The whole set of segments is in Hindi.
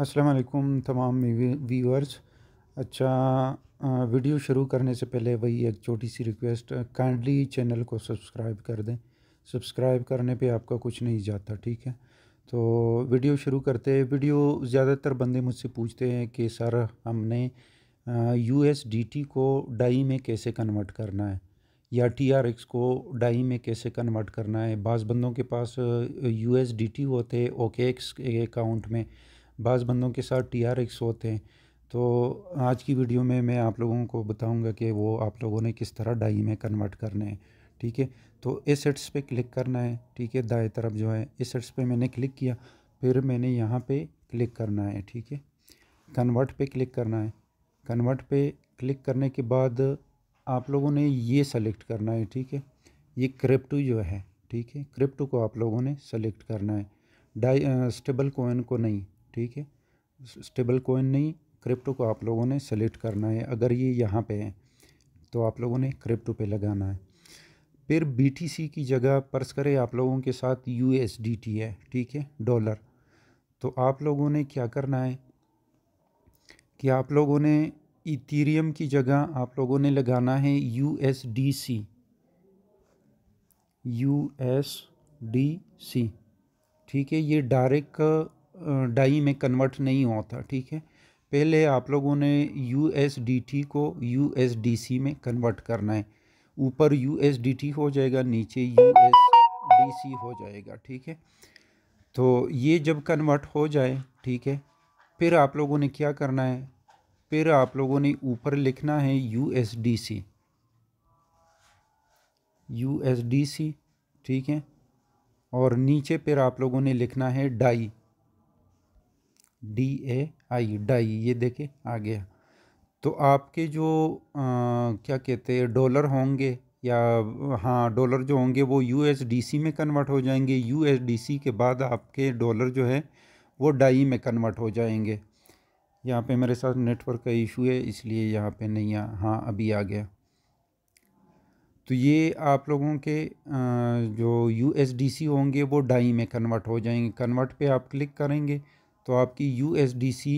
अस्सलाम तमाम व्यूअर्स अच्छा वीडियो शुरू करने से पहले वही एक छोटी सी रिक्वेस्ट काइंडली चैनल को सब्सक्राइब कर दें सब्सक्राइब करने पे आपका कुछ नहीं जाता ठीक है तो वीडियो शुरू करते हैं वीडियो ज़्यादातर बंदे मुझसे पूछते हैं कि सर हमने यू एस डी टी को डाई में कैसे कन्वर्ट करना है या टी आर एक्स को डाई में कैसे कन्वर्ट करना है बाज़ बंदों के पास यू एस डी टी होते ओके एक्स अकाउंट में बाज़ बंदों के साथ टी आर एक्स होते हैं तो आज की वीडियो में मैं आप लोगों को बताऊंगा कि वो आप लोगों ने किस तरह डाई में कन्वर्ट करने हैं ठीक है तो एसेट्स पे क्लिक करना है ठीक है दाएं तरफ जो है एसेट्स पे मैंने क्लिक किया फिर मैंने यहाँ पे क्लिक करना है ठीक है कन्वर्ट पे क्लिक करना है कन्वर्ट पे क्लिक करने के बाद आप लोगों ने ये सेलेक्ट करना है ठीक है ये क्रिप्टो जो है ठीक है क्रिप्टो को आप लोगों ने सेलेक्ट करना है डाई स्टेबल कोइन को नहीं ठीक है स्टेबल कोइन नहीं क्रिप्टो को आप लोगों ने सेलेक्ट करना है अगर ये यहाँ पे है तो आप लोगों ने क्रिप्टो पे लगाना है फिर बी की जगह पर्स करें आप लोगों के साथ यू है ठीक है डॉलर तो आप लोगों ने क्या करना है कि आप लोगों ने इथीरियम की जगह आप लोगों ने लगाना है U S D C U S D C ठीक है ये डायरेक्ट डाई में कन्वर्ट नहीं होता ठीक है पहले आप लोगों ने यू को यू में कन्वर्ट करना है ऊपर यू हो जाएगा नीचे यू हो जाएगा ठीक है तो ये जब कन्वर्ट हो जाए ठीक है फिर आप लोगों ने क्या करना है फिर आप लोगों ने ऊपर लिखना है U S D C U S D C ठीक है और नीचे फिर आप लोगों ने लिखना है DAI D A I DAI ये देखे आ गया तो आपके जो आ, क्या कहते हैं डॉलर होंगे या हाँ डॉलर जो होंगे वो सी में कन्वर्ट हो जाएंगे सी के बाद आपके डॉलर जो है वो डाई में कन्वर्ट हो जाएंगे यहाँ पे मेरे साथ नेटवर्क का इशू है इसलिए यहाँ पे नहीं आ हाँ अभी आ गया तो ये आप लोगों के जो यू होंगे वो डाई में कन्वर्ट हो जाएंगे कन्वर्ट पे आप क्लिक करेंगे तो आपकी U S D C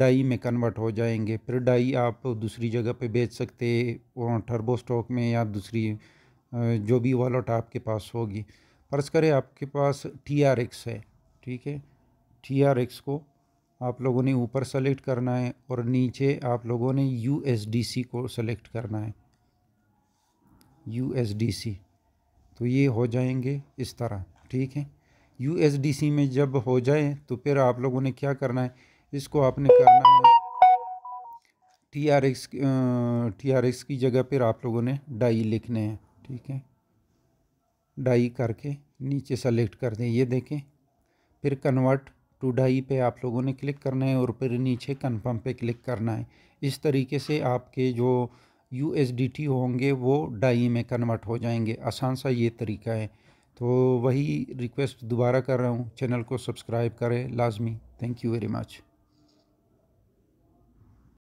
DAI में कन्वर्ट हो जाएंगे फिर डाई आप दूसरी जगह पे बेच सकते हैं टर्बो स्टॉक में या दूसरी जो भी वॉलेट आपके पास होगी फ़र्ज़ करें आपके पास टी आर एक्स है ठीक है टी आर एक्स को आप लोगों ने ऊपर सेलेक्ट करना है और नीचे आप लोगों ने यू एस डी सी को सेलेक्ट करना है यू एस डी सी तो ये हो जाएंगे इस तरह ठीक है यू एस डी सी में जब हो जाए तो फिर आप लोगों ने क्या करना है इसको आपने करना है T R X T R X की जगह फिर आप लोगों ने डाई लिखने हैं ठीक है डाई करके नीचे सेलेक्ट कर दें ये देखें फिर कन्वर्ट टू डाई पे आप लोगों ने क्लिक करना है और फिर नीचे कन्फर्म पे क्लिक करना है इस तरीके से आपके जो यू होंगे वो डाई में कन्वर्ट हो जाएंगे आसान सा ये तरीका है तो वही रिक्वेस्ट दोबारा कर रहा हूँ चैनल को सब्सक्राइब करें लाजमी थैंक यू वेरी मच